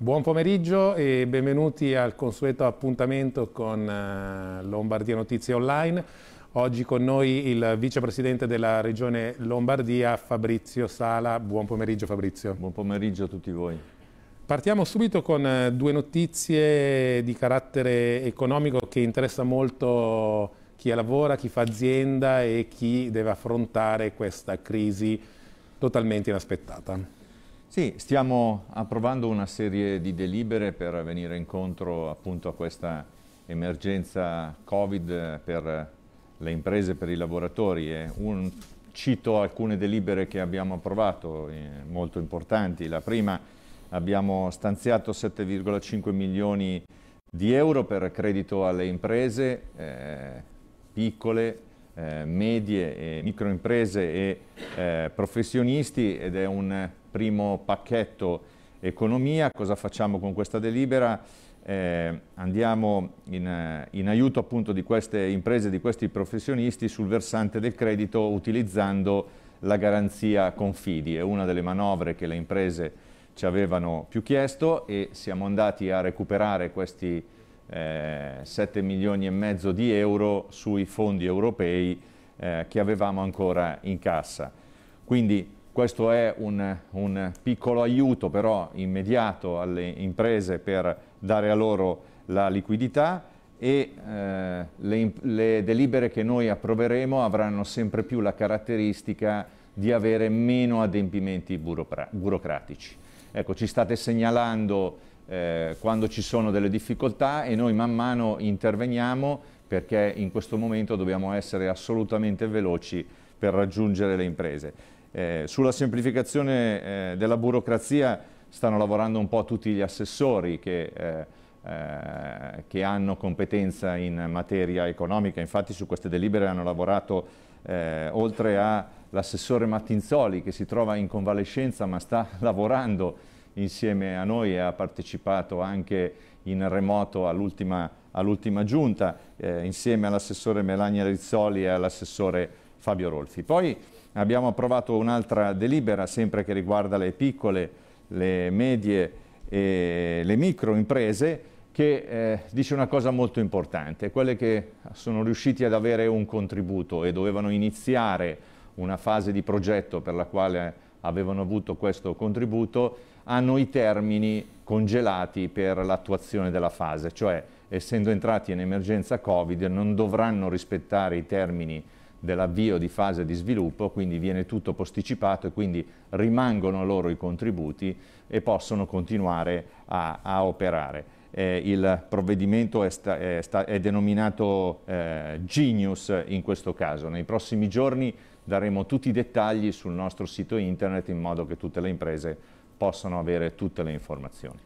Buon pomeriggio e benvenuti al consueto appuntamento con eh, Lombardia Notizie Online. Oggi con noi il vicepresidente della regione Lombardia, Fabrizio Sala. Buon pomeriggio Fabrizio. Buon pomeriggio a tutti voi. Partiamo subito con eh, due notizie di carattere economico che interessa molto chi lavora, chi fa azienda e chi deve affrontare questa crisi totalmente inaspettata. Sì, stiamo approvando una serie di delibere per venire incontro appunto a questa emergenza Covid per le imprese, per i lavoratori. Un, cito alcune delibere che abbiamo approvato, eh, molto importanti. La prima abbiamo stanziato 7,5 milioni di euro per credito alle imprese eh, piccole, eh, medie e microimprese e eh, professionisti ed è un primo pacchetto economia, cosa facciamo con questa delibera? Eh, andiamo in, eh, in, aiuto appunto di queste imprese, di questi professionisti sul versante del credito utilizzando la garanzia Confidi, è una delle manovre che le imprese ci avevano più chiesto e siamo andati a recuperare questi eh, 7 milioni e mezzo di euro sui fondi europei eh, che avevamo ancora in cassa. Quindi questo è un, un piccolo aiuto però immediato alle imprese per dare a loro la liquidità e eh, le, le delibere che noi approveremo avranno sempre più la caratteristica di avere meno adempimenti burocratici. Ecco, ci state segnalando eh, quando ci sono delle difficoltà e noi man mano interveniamo perché in questo momento dobbiamo essere assolutamente veloci per raggiungere le imprese. Eh, sulla semplificazione eh, della burocrazia stanno lavorando un po' tutti gli assessori che, eh, eh che, hanno competenza in materia economica, infatti su queste delibere hanno lavorato eh, oltre all'assessore Mattinzoli che si trova in convalescenza ma sta lavorando insieme a noi e ha partecipato anche in remoto all'ultima all giunta eh, insieme all'assessore Melania Rizzoli e all'assessore Fabio Rolfi. Poi, Abbiamo approvato un'altra delibera, sempre che riguarda le piccole, le medie e le micro imprese, che eh, dice una cosa molto importante, quelle che sono riusciti ad avere un contributo e dovevano iniziare una fase di progetto per la quale avevano avuto questo contributo, hanno i termini congelati per l'attuazione della fase, cioè essendo entrati in emergenza Covid non dovranno rispettare i termini dell'avvio di fase di sviluppo, quindi viene tutto posticipato e quindi rimangono loro i contributi e possono continuare a, a operare. Eh, il provvedimento è, sta, è, sta, è denominato eh, Genius in questo caso. Nei prossimi giorni daremo tutti i dettagli sul nostro sito internet in modo che tutte le imprese possano avere tutte le informazioni.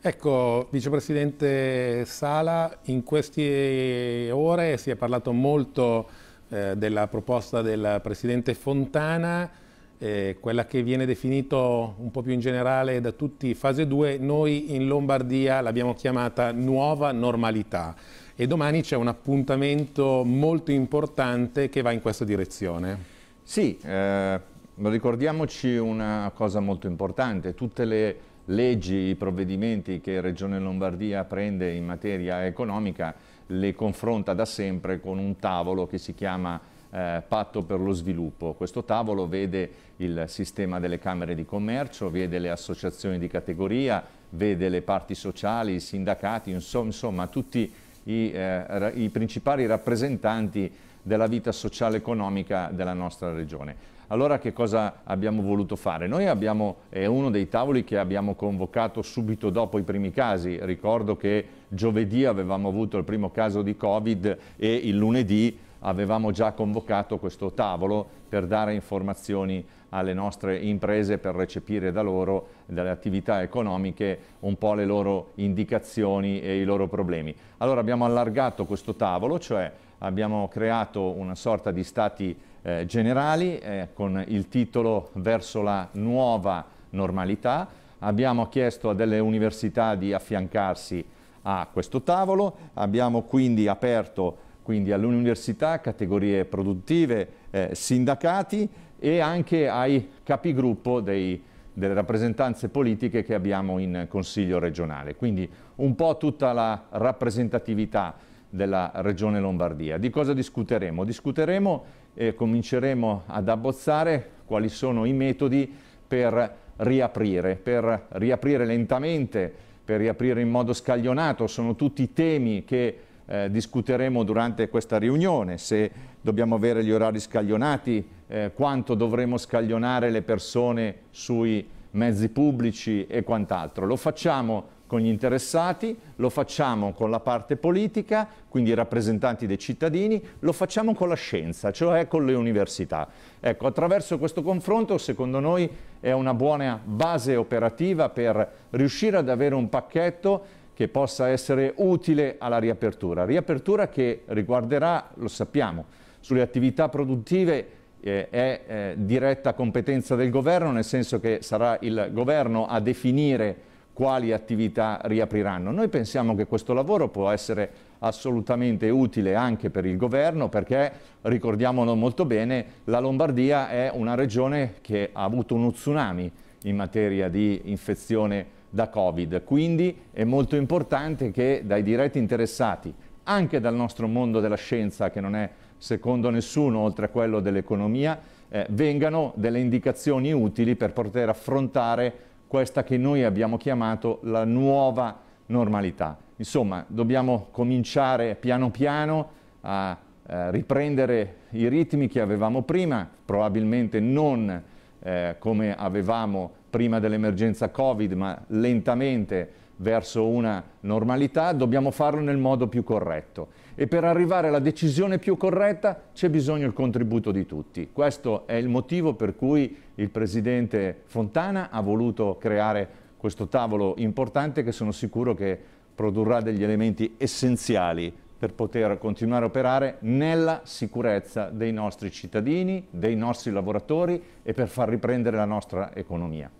Ecco, Vicepresidente Sala, in queste ore si è parlato molto eh, della proposta del Presidente Fontana, eh, quella che viene definito un po' più in generale da tutti fase 2, noi in Lombardia l'abbiamo chiamata nuova normalità e domani c'è un appuntamento molto importante che va in questa direzione. Sì, eh, ricordiamoci una cosa molto importante, tutte le leggi, i provvedimenti che Regione Lombardia prende in materia economica le confronta da sempre con un tavolo che si chiama eh, Patto per lo Sviluppo. Questo tavolo vede il sistema delle Camere di Commercio, vede le associazioni di categoria, vede le parti sociali, i sindacati, insomma, insomma tutti i, eh, i principali rappresentanti della vita sociale economica della nostra regione. Allora che cosa abbiamo voluto fare? Noi abbiamo, è uno dei tavoli che abbiamo convocato subito dopo i primi casi, ricordo che giovedì avevamo avuto il primo caso di Covid e il lunedì avevamo già convocato questo tavolo per dare informazioni alle nostre imprese per recepire da loro, dalle attività economiche, un po' le loro indicazioni e i loro problemi. Allora abbiamo allargato questo tavolo, cioè abbiamo creato una sorta di stati eh, generali eh, con il titolo Verso la nuova normalità. Abbiamo chiesto a delle università di affiancarsi a questo tavolo, abbiamo quindi aperto quindi all'università, categorie produttive, eh, sindacati e anche ai capigruppo dei, delle rappresentanze politiche che abbiamo in Consiglio regionale. Quindi un po' tutta la rappresentatività della Regione Lombardia. Di cosa discuteremo? Discuteremo eh, cominceremo ad abbozzare quali sono i metodi per riaprire, per riaprire lentamente, per riaprire in modo scaglionato. Sono tutti temi che eh, discuteremo durante questa riunione, se dobbiamo avere gli orari scaglionati, eh, quanto dovremo scaglionare le persone sui mezzi pubblici e quant'altro. Lo facciamo con gli interessati, lo facciamo con la parte politica, quindi i rappresentanti dei cittadini, lo facciamo con la scienza, cioè con le università. Ecco, attraverso questo confronto, secondo noi, è una buona base operativa per riuscire ad avere un pacchetto che possa essere utile alla riapertura. Riapertura che riguarderà, lo sappiamo, sulle attività produttive eh, è eh, diretta competenza del governo, nel senso che sarà il governo a definire quali attività riapriranno. Noi pensiamo che questo lavoro può essere assolutamente utile anche per il governo perché, ricordiamolo molto bene, la Lombardia è una regione che ha avuto uno tsunami in materia di infezione da Covid, quindi è molto importante che dai diretti interessati, anche dal nostro mondo della scienza che non è secondo nessuno oltre a quello dell'economia, eh, vengano delle indicazioni utili per poter affrontare questa che noi abbiamo chiamato la nuova normalità. Insomma, dobbiamo cominciare piano piano a eh, riprendere i ritmi che avevamo prima, probabilmente non eh, come avevamo prima dell'emergenza Covid, ma lentamente verso una normalità, dobbiamo farlo nel modo più corretto e per arrivare alla decisione più corretta c'è bisogno del contributo di tutti. Questo è il motivo per cui il Presidente Fontana ha voluto creare questo tavolo importante che sono sicuro che produrrà degli elementi essenziali per poter continuare a operare nella sicurezza dei nostri cittadini, dei nostri lavoratori e per far riprendere la nostra economia.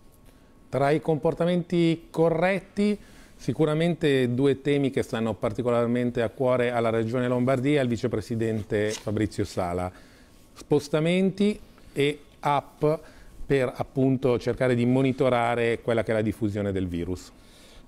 Tra i comportamenti corretti Sicuramente due temi che stanno particolarmente a cuore alla Regione Lombardia e al Vicepresidente Fabrizio Sala. Spostamenti e app per appunto cercare di monitorare quella che è la diffusione del virus.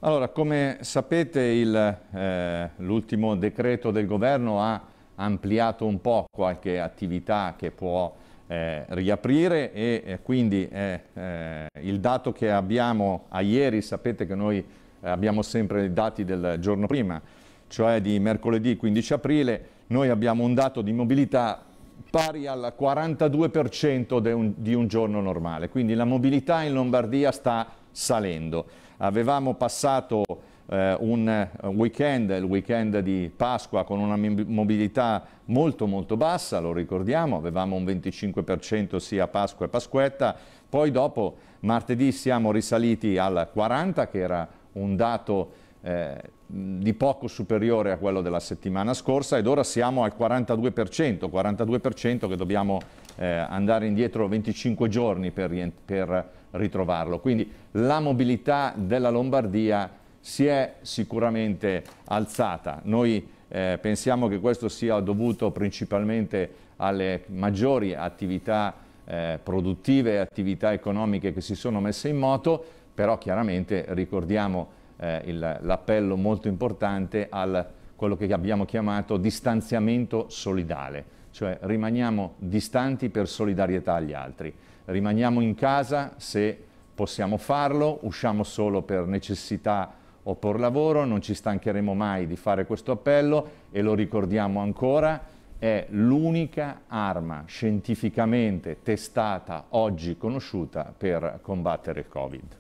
Allora, come sapete eh, l'ultimo eh, decreto del governo ha ampliato un po' qualche attività che può eh, riaprire e eh, quindi eh, eh, il dato che abbiamo a ieri, sapete che noi eh, abbiamo sempre i dati del giorno prima, cioè di mercoledì 15 aprile, noi abbiamo un dato di mobilità pari al 42% di un giorno normale, quindi la mobilità in Lombardia sta salendo. Avevamo passato eh, un weekend, il weekend di Pasqua, con una mobilità molto molto bassa, lo ricordiamo, avevamo un 25% sia Pasqua e Pasquetta, poi dopo martedì siamo risaliti al 40% che era un dato eh, di poco superiore a quello della settimana scorsa ed ora siamo al 42%, 42% che dobbiamo eh, andare indietro 25 giorni per, per ritrovarlo. Quindi la mobilità della Lombardia si è sicuramente alzata. Noi eh, pensiamo che questo sia dovuto principalmente alle maggiori attività eh, produttive e attività economiche che si sono messe in moto però chiaramente ricordiamo eh, l'appello molto importante a quello che abbiamo chiamato distanziamento solidale, cioè rimaniamo distanti per solidarietà agli altri, rimaniamo in casa se possiamo farlo, usciamo solo per necessità o per lavoro, non ci stancheremo mai di fare questo appello e lo ricordiamo ancora, è l'unica arma scientificamente testata oggi conosciuta per combattere il Covid.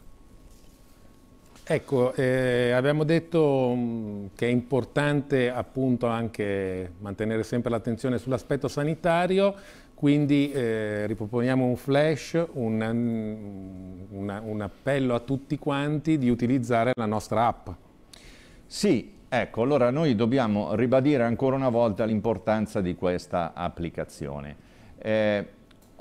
Ecco, eh, abbiamo detto mm, che è importante appunto anche mantenere sempre l'attenzione sull'aspetto sanitario, quindi eh, riproponiamo un flash, un, mm, un, un appello a tutti quanti di utilizzare la nostra app. Sì, ecco, allora noi dobbiamo ribadire ancora una volta l'importanza di questa applicazione. Eh,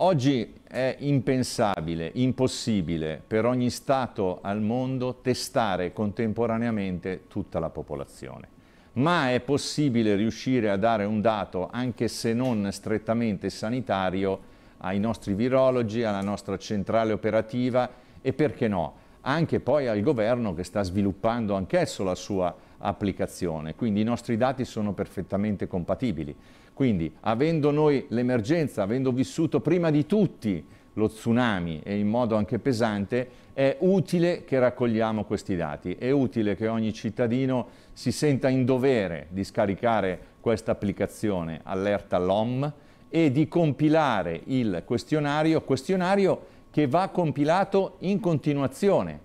Oggi è impensabile, impossibile per ogni Stato al mondo testare contemporaneamente tutta la popolazione. Ma è possibile riuscire a dare un dato, anche se non strettamente sanitario, ai nostri virologi, alla nostra centrale operativa e perché no, anche poi al governo che sta sviluppando anch'esso la sua applicazione. Quindi i nostri dati sono perfettamente compatibili. Quindi, avendo noi l'emergenza, avendo vissuto prima di tutti lo tsunami e in modo anche pesante, è utile che raccogliamo questi dati, è utile che ogni cittadino si senta in dovere di scaricare questa applicazione Allerta LOM e di compilare il questionario, questionario che va compilato in continuazione,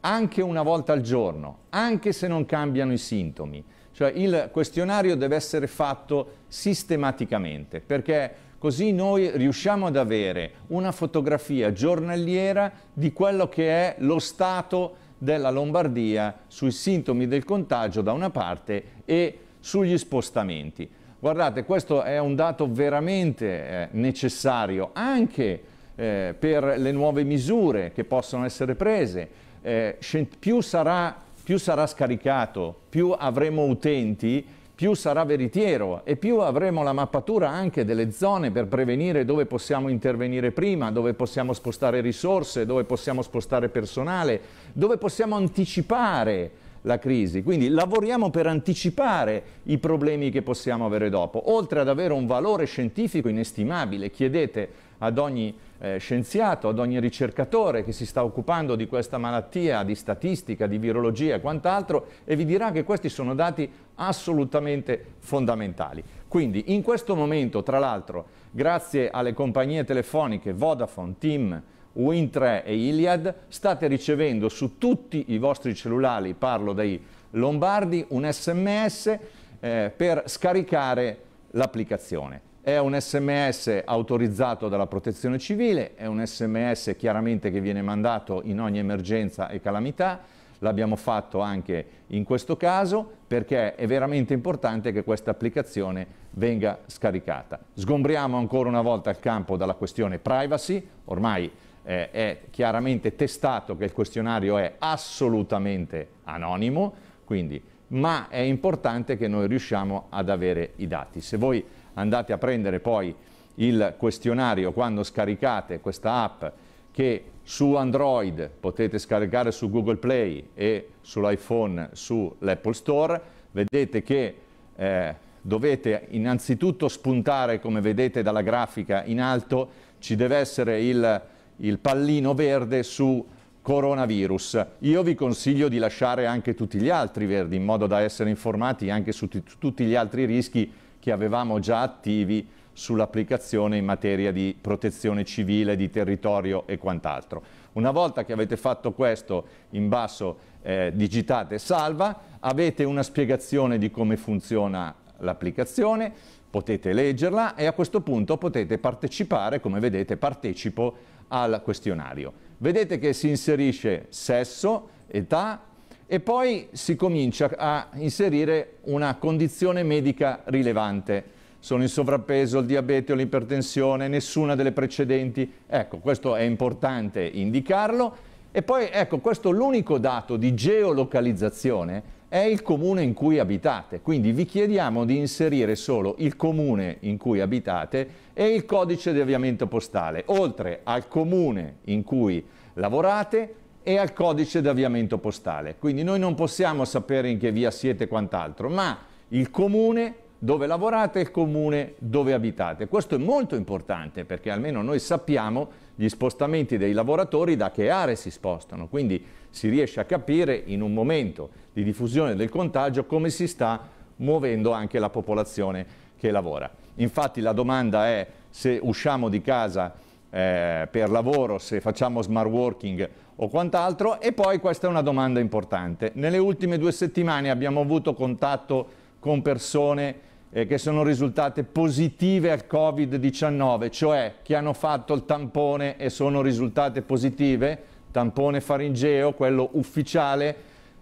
anche una volta al giorno, anche se non cambiano i sintomi. Cioè il questionario deve essere fatto sistematicamente perché così noi riusciamo ad avere una fotografia giornaliera di quello che è lo stato della Lombardia sui sintomi del contagio da una parte e sugli spostamenti. Guardate, questo è un dato veramente eh, necessario anche eh, per le nuove misure che possono essere prese. Eh, più sarà più sarà scaricato, più avremo utenti, più sarà veritiero e più avremo la mappatura anche delle zone per prevenire dove possiamo intervenire prima, dove possiamo spostare risorse, dove possiamo spostare personale, dove possiamo anticipare la crisi. Quindi lavoriamo per anticipare i problemi che possiamo avere dopo. Oltre ad avere un valore scientifico inestimabile, chiedete ad ogni eh, scienziato, ad ogni ricercatore che si sta occupando di questa malattia, di statistica, di virologia e quant'altro e vi dirà che questi sono dati assolutamente fondamentali. Quindi in questo momento, tra l'altro, grazie alle compagnie telefoniche Vodafone, TIM, Win3 e Iliad, state ricevendo su tutti i vostri cellulari, parlo dei lombardi, un sms eh, per scaricare l'applicazione. È un sms autorizzato dalla protezione civile, è un sms chiaramente che viene mandato in ogni emergenza e calamità, l'abbiamo fatto anche in questo caso perché è veramente importante che questa applicazione venga scaricata. Sgombriamo ancora una volta il campo dalla questione privacy, ormai eh, è chiaramente testato che il questionario è assolutamente anonimo, quindi, ma è importante che noi riusciamo ad avere i dati. Se voi andate a prendere poi il questionario quando scaricate questa app che su Android potete scaricare su Google Play e sull'iPhone sull'Apple Store, vedete che eh, dovete innanzitutto spuntare, come vedete dalla grafica in alto, ci deve essere il, il pallino verde su coronavirus. Io vi consiglio di lasciare anche tutti gli altri verdi in modo da essere informati anche su tutti gli altri rischi che avevamo già attivi sull'applicazione in materia di protezione civile, di territorio e quant'altro. Una volta che avete fatto questo in basso eh, digitate salva, avete una spiegazione di come funziona l'applicazione, potete leggerla e a questo punto potete partecipare, come vedete partecipo al questionario. Vedete che si inserisce sesso, età, e poi si comincia a inserire una condizione medica rilevante. Sono il sovrappeso, il diabete o l'ipertensione, nessuna delle precedenti. Ecco, questo è importante indicarlo. E poi, ecco, questo l'unico dato di geolocalizzazione è il comune in cui abitate. Quindi vi chiediamo di inserire solo il comune in cui abitate e il codice di avviamento postale, oltre al comune in cui lavorate e al codice d'avviamento postale. Quindi noi non possiamo sapere in che via siete e quant'altro, ma il comune dove lavorate e il comune dove abitate. Questo è molto importante perché almeno noi sappiamo gli spostamenti dei lavoratori da che aree si spostano, quindi si riesce a capire in un momento di diffusione del contagio come si sta muovendo anche la popolazione che lavora. Infatti la domanda è se usciamo di casa eh, per lavoro, se facciamo smart working o quant'altro. E poi questa è una domanda importante. Nelle ultime due settimane abbiamo avuto contatto con persone eh, che sono risultate positive al Covid-19, cioè che hanno fatto il tampone e sono risultate positive, tampone faringeo, quello ufficiale,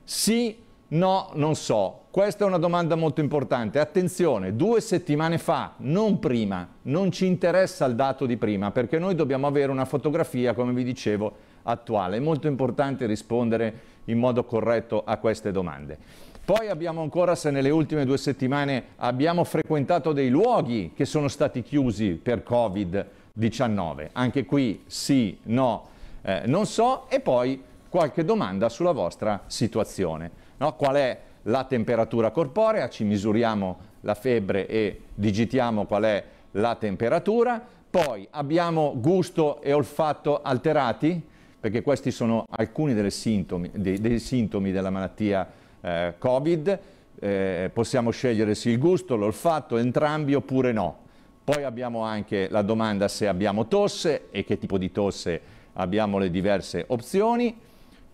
sì No, non so. Questa è una domanda molto importante. Attenzione, due settimane fa, non prima, non ci interessa il dato di prima, perché noi dobbiamo avere una fotografia, come vi dicevo, attuale. È molto importante rispondere in modo corretto a queste domande. Poi abbiamo ancora se nelle ultime due settimane abbiamo frequentato dei luoghi che sono stati chiusi per Covid-19. Anche qui sì, no, eh, non so. E poi qualche domanda sulla vostra situazione. No? Qual è la temperatura corporea? Ci misuriamo la febbre e digitiamo qual è la temperatura. Poi abbiamo gusto e olfatto alterati, perché questi sono alcuni dei sintomi, dei, dei sintomi della malattia eh, Covid. Eh, possiamo scegliere se il gusto, l'olfatto, entrambi oppure no. Poi abbiamo anche la domanda se abbiamo tosse e che tipo di tosse abbiamo le diverse opzioni.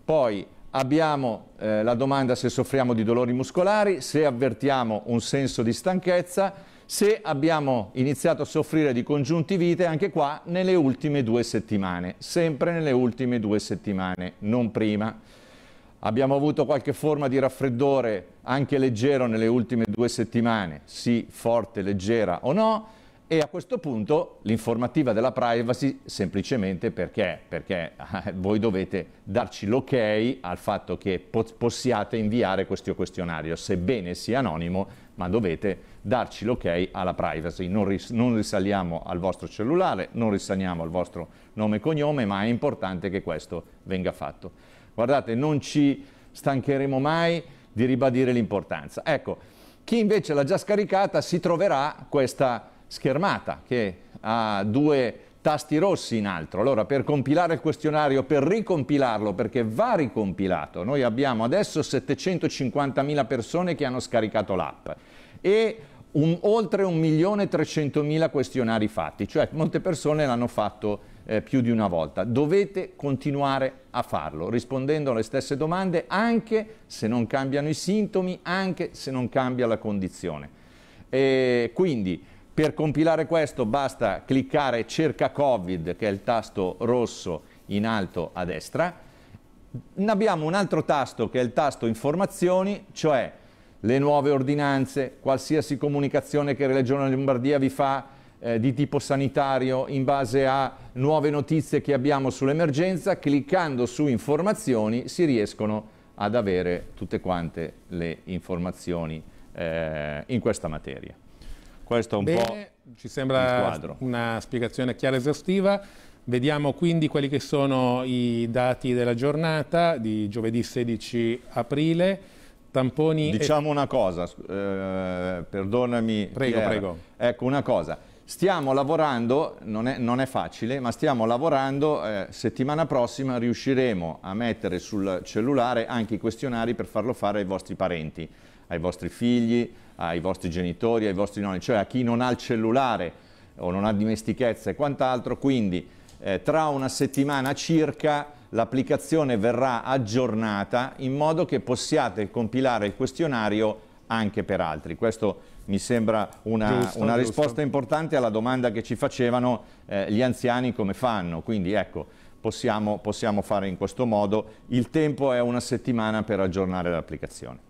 Poi abbiamo eh, la domanda se soffriamo di dolori muscolari, se avvertiamo un senso di stanchezza, se abbiamo iniziato a soffrire di congiuntivite anche qua nelle ultime due settimane, sempre nelle ultime due settimane, non prima. Abbiamo avuto qualche forma di raffreddore anche leggero nelle ultime due settimane, sì, forte, leggera o no, e a questo punto l'informativa della privacy semplicemente perché? Perché eh, voi dovete darci l'ok al fatto che possiate inviare questo questionario, sebbene sia anonimo, ma dovete darci l'ok alla privacy. Non, ris non, risaliamo al vostro cellulare, non risaliamo al vostro nome e cognome, ma è importante che questo venga fatto. Guardate, non ci stancheremo mai di ribadire l'importanza. Ecco, chi invece l'ha già scaricata si troverà questa schermata che ha due tasti rossi in altro. Allora per compilare il questionario, per ricompilarlo, perché va ricompilato, noi abbiamo adesso 750.000 persone che hanno scaricato l'app e un, oltre 1.300.000 questionari fatti, cioè molte persone l'hanno fatto eh, più di una volta. Dovete continuare a farlo, rispondendo alle stesse domande anche se non cambiano i sintomi, anche se non cambia la condizione. E quindi per compilare questo basta cliccare cerca Covid, che è il tasto rosso in alto a destra. Abbiamo un altro tasto che è il tasto informazioni, cioè le nuove ordinanze, qualsiasi comunicazione che la Regione Lombardia vi fa eh, di tipo sanitario in base a nuove notizie che abbiamo sull'emergenza, cliccando su informazioni si riescono ad avere tutte quante le informazioni eh, in questa materia. Questo è un Bene, po' ci sembra una spiegazione chiara e esaustiva. Vediamo quindi quelli che sono i dati della giornata di giovedì 16 aprile. Tamponi diciamo e... una cosa, eh, perdonami. Prego, Pierre. prego. Ecco una cosa. Stiamo lavorando, non è, non è facile, ma stiamo lavorando, eh, settimana prossima riusciremo a mettere sul cellulare anche i questionari per farlo fare ai vostri parenti ai vostri figli, ai vostri genitori, ai vostri nonni, cioè a chi non ha il cellulare o non ha dimestichezza e quant'altro, quindi eh, tra una settimana circa l'applicazione verrà aggiornata in modo che possiate compilare il questionario anche per altri. Questo mi sembra una, giusto, una giusto. risposta importante alla domanda che ci facevano eh, gli anziani come fanno, quindi ecco, possiamo, possiamo fare in questo modo. Il tempo è una settimana per aggiornare l'applicazione.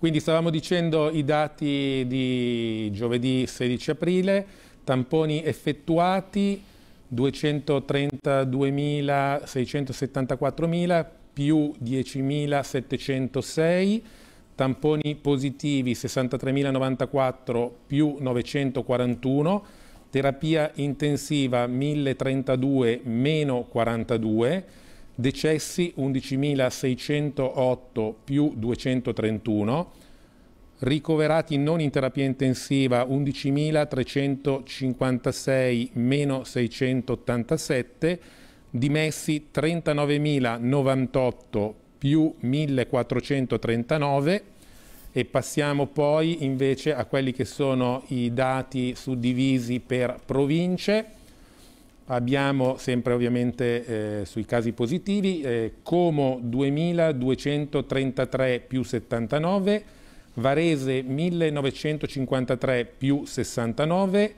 Quindi stavamo dicendo i dati di giovedì 16 aprile, tamponi effettuati 232.674.000 più 10.706, tamponi positivi 63.094 più 941, terapia intensiva 1.032 meno 42, decessi 11.608 più 231, ricoverati non in terapia intensiva 11.356 meno 687, dimessi 39.098 più 1.439 e passiamo poi invece a quelli che sono i dati suddivisi per province. Abbiamo sempre ovviamente eh, sui casi positivi eh, Como 2233 più 79, Varese 1953 più 69,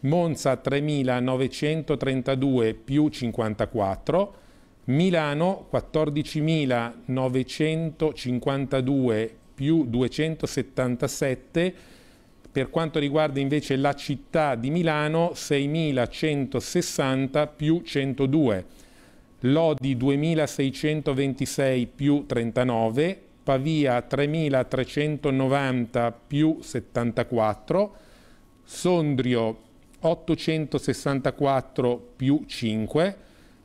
Monza 3932 più 54, Milano 14952 più 277 per quanto riguarda invece la città di Milano, 6.160 più 102, Lodi 2.626 più 39, Pavia 3.390 più 74, Sondrio 864 più 5,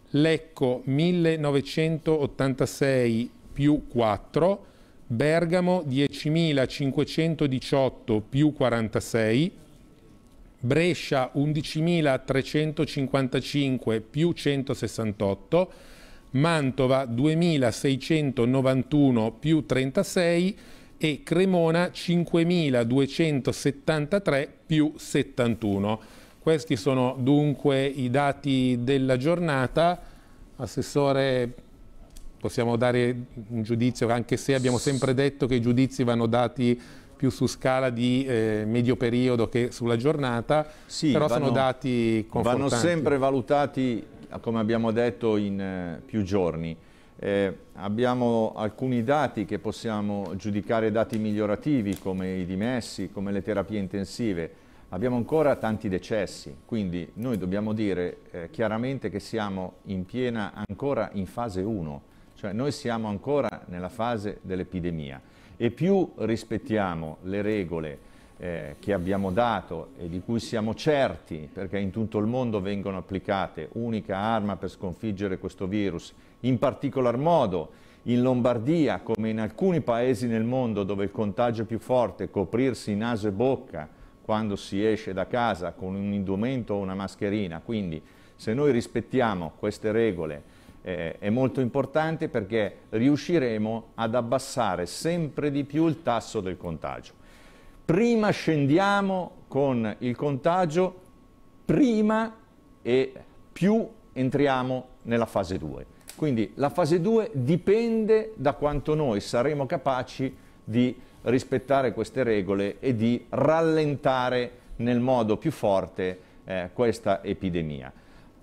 Lecco 1986 più 4, Bergamo 10. 10.518 più 46, Brescia 11.355 più 168, Mantova 2.691 più 36 e Cremona 5.273 più 71. Questi sono dunque i dati della giornata. Assessore possiamo dare un giudizio, anche se abbiamo sempre detto che i giudizi vanno dati più su scala di eh, medio periodo che sulla giornata, sì, però vanno, sono dati confortanti. Vanno sempre valutati, come abbiamo detto, in eh, più giorni. Eh, abbiamo alcuni dati che possiamo giudicare dati migliorativi, come i dimessi, come le terapie intensive. Abbiamo ancora tanti decessi, quindi noi dobbiamo dire eh, chiaramente che siamo in piena, ancora in fase 1, cioè noi siamo ancora nella fase dell'epidemia e più rispettiamo le regole eh, che abbiamo dato e di cui siamo certi, perché in tutto il mondo vengono applicate, unica arma per sconfiggere questo virus, in particolar modo in Lombardia, come in alcuni paesi nel mondo dove il contagio è più forte, coprirsi naso e bocca quando si esce da casa con un indumento o una mascherina. Quindi se noi rispettiamo queste regole, eh, è molto importante perché riusciremo ad abbassare sempre di più il tasso del contagio. Prima scendiamo con il contagio, prima e più entriamo nella fase 2. Quindi la fase 2 dipende da quanto noi saremo capaci di rispettare queste regole e di rallentare nel modo più forte eh, questa epidemia.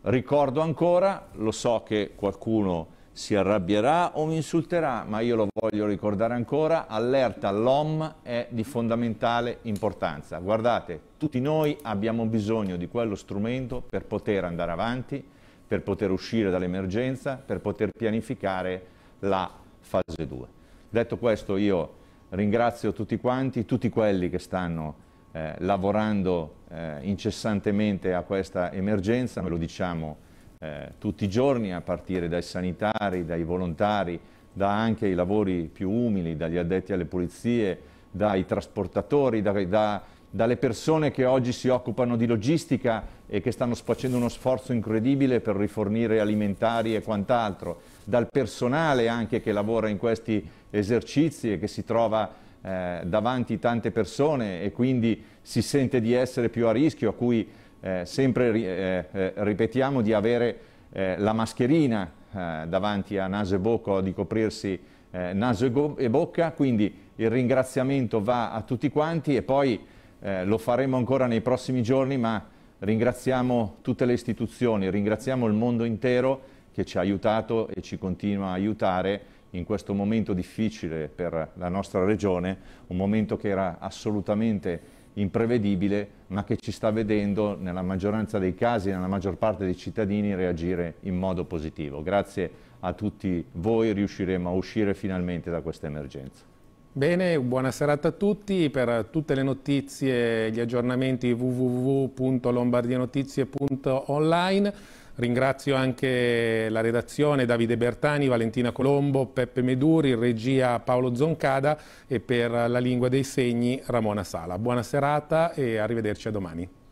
Ricordo ancora, lo so che qualcuno si arrabbierà o mi insulterà, ma io lo voglio ricordare ancora, allerta all'OM è di fondamentale importanza. Guardate, tutti noi abbiamo bisogno di quello strumento per poter andare avanti, per poter uscire dall'emergenza, per poter pianificare la fase 2. Detto questo io ringrazio tutti quanti, tutti quelli che stanno eh, lavorando eh, incessantemente a questa emergenza, ve lo diciamo eh, tutti i giorni a partire dai sanitari, dai volontari, da anche i lavori più umili, dagli addetti alle pulizie, dai trasportatori, da, da, dalle persone che oggi si occupano di logistica e che stanno facendo uno sforzo incredibile per rifornire alimentari e quant'altro, dal personale anche che lavora in questi esercizi e che si trova eh, davanti tante persone e quindi si sente di essere più a rischio, a cui eh, sempre eh, eh, ripetiamo di avere eh, la mascherina eh, davanti a naso e bocca, o di coprirsi naso e, e, bocca, quindi il ringraziamento va a tutti quanti e poi lo faremo ancora nei prossimi giorni, ma ringraziamo tutte le istituzioni, ringraziamo il mondo intero che ci ha aiutato e ci continua a aiutare in questo momento difficile per la nostra regione, un momento che era assolutamente imprevedibile, ma che ci sta vedendo nella maggioranza dei casi, nella maggior parte dei cittadini, reagire in modo positivo. Grazie a tutti voi riusciremo a uscire finalmente da questa emergenza. Bene, buona serata a tutti. Per tutte le notizie e gli aggiornamenti www.lombardianotizie.online Ringrazio anche la redazione Davide Bertani, Valentina Colombo, Peppe Meduri, regia Paolo Zoncada e per la lingua dei segni Ramona Sala. Buona serata e arrivederci a domani.